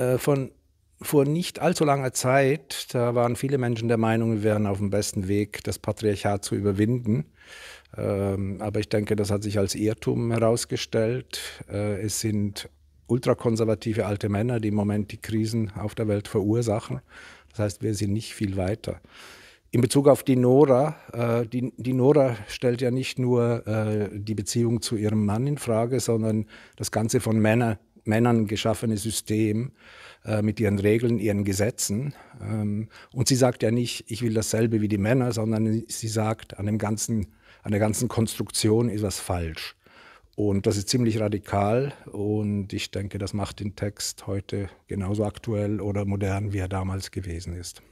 äh, von vor nicht allzu langer Zeit, da waren viele Menschen der Meinung, wir wären auf dem besten Weg, das Patriarchat zu überwinden. Ähm, aber ich denke, das hat sich als Irrtum herausgestellt. Äh, es sind ultrakonservative alte Männer, die im Moment die Krisen auf der Welt verursachen. Das heißt, wir sind nicht viel weiter. In Bezug auf die Nora, äh, die, die, Nora stellt ja nicht nur äh, die Beziehung zu ihrem Mann in Frage, sondern das Ganze von Männern Männern geschaffene System äh, mit ihren Regeln, ihren Gesetzen. Ähm, und sie sagt ja nicht, ich will dasselbe wie die Männer, sondern sie sagt, an, dem ganzen, an der ganzen Konstruktion ist was falsch. Und das ist ziemlich radikal und ich denke, das macht den Text heute genauso aktuell oder modern, wie er damals gewesen ist.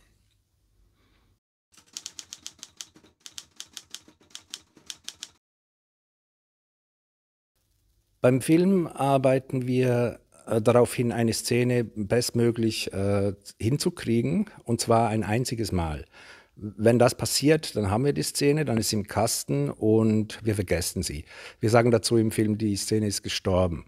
Beim Film arbeiten wir äh, darauf hin, eine Szene bestmöglich äh, hinzukriegen, und zwar ein einziges Mal. Wenn das passiert, dann haben wir die Szene, dann ist sie im Kasten und wir vergessen sie. Wir sagen dazu im Film, die Szene ist gestorben.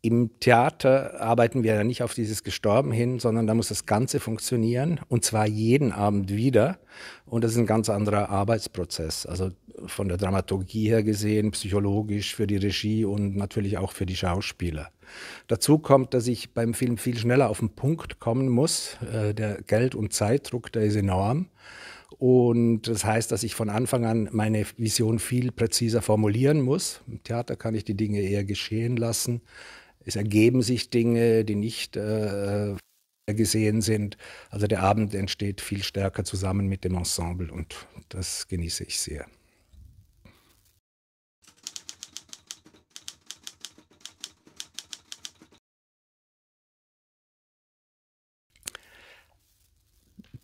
Im Theater arbeiten wir ja nicht auf dieses Gestorben hin, sondern da muss das Ganze funktionieren und zwar jeden Abend wieder. Und das ist ein ganz anderer Arbeitsprozess. Also von der Dramaturgie her gesehen, psychologisch für die Regie und natürlich auch für die Schauspieler. Dazu kommt, dass ich beim Film viel schneller auf den Punkt kommen muss. Äh, der Geld- und Zeitdruck, der ist enorm. Und das heißt, dass ich von Anfang an meine Vision viel präziser formulieren muss. Im Theater kann ich die Dinge eher geschehen lassen. Es ergeben sich Dinge, die nicht äh, äh gesehen sind. Also der Abend entsteht viel stärker zusammen mit dem Ensemble und das genieße ich sehr.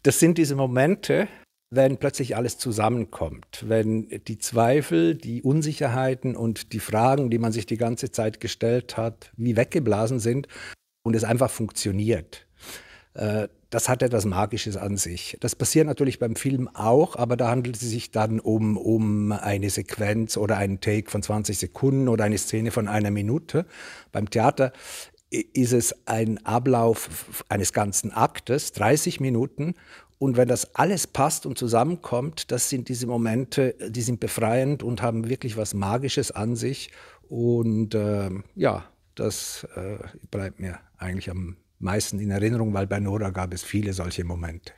das sind diese Momente, wenn plötzlich alles zusammenkommt, wenn die Zweifel, die Unsicherheiten und die Fragen, die man sich die ganze Zeit gestellt hat, wie weggeblasen sind und es einfach funktioniert. Äh, das hat etwas Magisches an sich. Das passiert natürlich beim Film auch, aber da handelt es sich dann um, um eine Sequenz oder einen Take von 20 Sekunden oder eine Szene von einer Minute. Beim Theater ist es ein Ablauf eines ganzen Aktes, 30 Minuten. Und wenn das alles passt und zusammenkommt, das sind diese Momente, die sind befreiend und haben wirklich was Magisches an sich. Und äh, ja, das äh, bleibt mir eigentlich am meisten in Erinnerung, weil bei Nora gab es viele solche Momente.